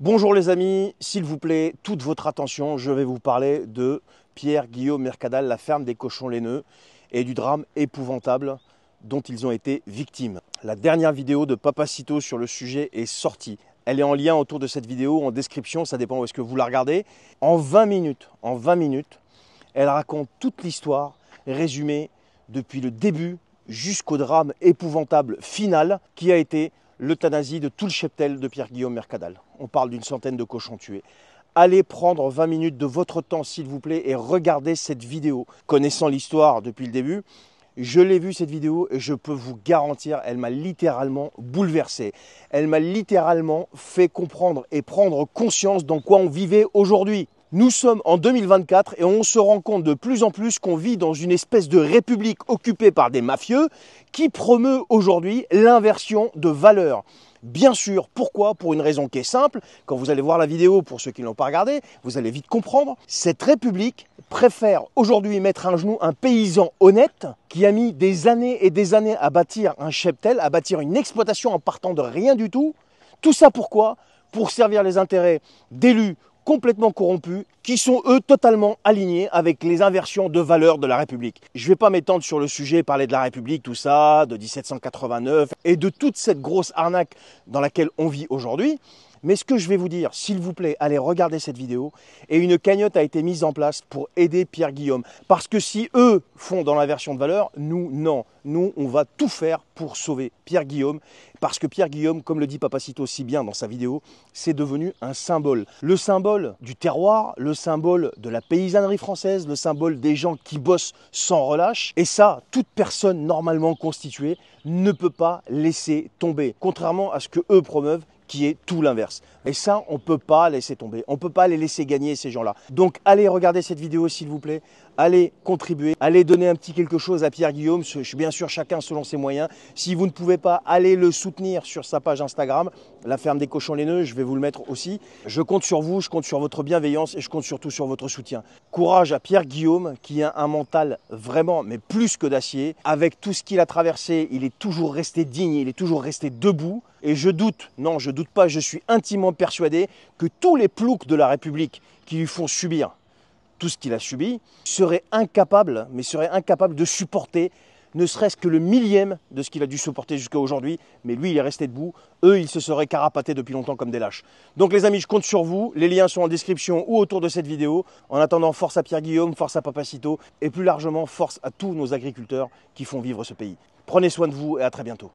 Bonjour les amis, s'il vous plaît, toute votre attention, je vais vous parler de Pierre Guillaume Mercadal, la ferme des cochons laineux, et du drame épouvantable dont ils ont été victimes. La dernière vidéo de Papacito sur le sujet est sortie. Elle est en lien autour de cette vidéo, en description, ça dépend où est-ce que vous la regardez. En 20 minutes, en 20 minutes, elle raconte toute l'histoire résumée depuis le début jusqu'au drame épouvantable final qui a été l'euthanasie de tout le cheptel de Pierre-Guillaume Mercadal. On parle d'une centaine de cochons tués. Allez prendre 20 minutes de votre temps, s'il vous plaît, et regardez cette vidéo. Connaissant l'histoire depuis le début, je l'ai vue cette vidéo et je peux vous garantir, elle m'a littéralement bouleversé. Elle m'a littéralement fait comprendre et prendre conscience dans quoi on vivait aujourd'hui. Nous sommes en 2024 et on se rend compte de plus en plus qu'on vit dans une espèce de république occupée par des mafieux qui promeut aujourd'hui l'inversion de valeurs. Bien sûr, pourquoi Pour une raison qui est simple, quand vous allez voir la vidéo pour ceux qui ne l'ont pas regardée, vous allez vite comprendre, cette République préfère aujourd'hui mettre à genou un paysan honnête qui a mis des années et des années à bâtir un cheptel, à bâtir une exploitation en partant de rien du tout. Tout ça pourquoi Pour servir les intérêts d'élus complètement corrompus qui sont eux totalement alignés avec les inversions de valeur de la République. Je ne vais pas m'étendre sur le sujet, parler de la République, tout ça, de 1789 et de toute cette grosse arnaque dans laquelle on vit aujourd'hui. Mais ce que je vais vous dire, s'il vous plaît, allez regarder cette vidéo. Et une cagnotte a été mise en place pour aider Pierre Guillaume. Parce que si eux font dans la version de valeur, nous, non. Nous, on va tout faire pour sauver Pierre Guillaume. Parce que Pierre Guillaume, comme le dit Papacito si bien dans sa vidéo, c'est devenu un symbole. Le symbole du terroir, le symbole de la paysannerie française, le symbole des gens qui bossent sans relâche. Et ça, toute personne normalement constituée ne peut pas laisser tomber. Contrairement à ce que eux promeuvent, qui est tout l'inverse. Et ça, on peut pas laisser tomber. On peut pas les laisser gagner, ces gens-là. Donc, allez regarder cette vidéo, s'il vous plaît. Allez contribuer. Allez donner un petit quelque chose à Pierre Guillaume. Je suis bien sûr chacun selon ses moyens. Si vous ne pouvez pas, allez le soutenir sur sa page Instagram, La Ferme des Cochons les nœuds, Je vais vous le mettre aussi. Je compte sur vous, je compte sur votre bienveillance et je compte surtout sur votre soutien. Courage à Pierre Guillaume, qui a un mental vraiment, mais plus que d'acier. Avec tout ce qu'il a traversé, il est toujours resté digne, il est toujours resté debout. Et je doute, non, je doute doute pas, je suis intimement persuadé que tous les ploucs de la République qui lui font subir tout ce qu'il a subi seraient incapables, mais seraient incapables de supporter ne serait-ce que le millième de ce qu'il a dû supporter jusqu'à aujourd'hui. Mais lui, il est resté debout. Eux, ils se seraient carapatés depuis longtemps comme des lâches. Donc les amis, je compte sur vous. Les liens sont en description ou autour de cette vidéo. En attendant, force à Pierre Guillaume, force à Papacito et plus largement, force à tous nos agriculteurs qui font vivre ce pays. Prenez soin de vous et à très bientôt.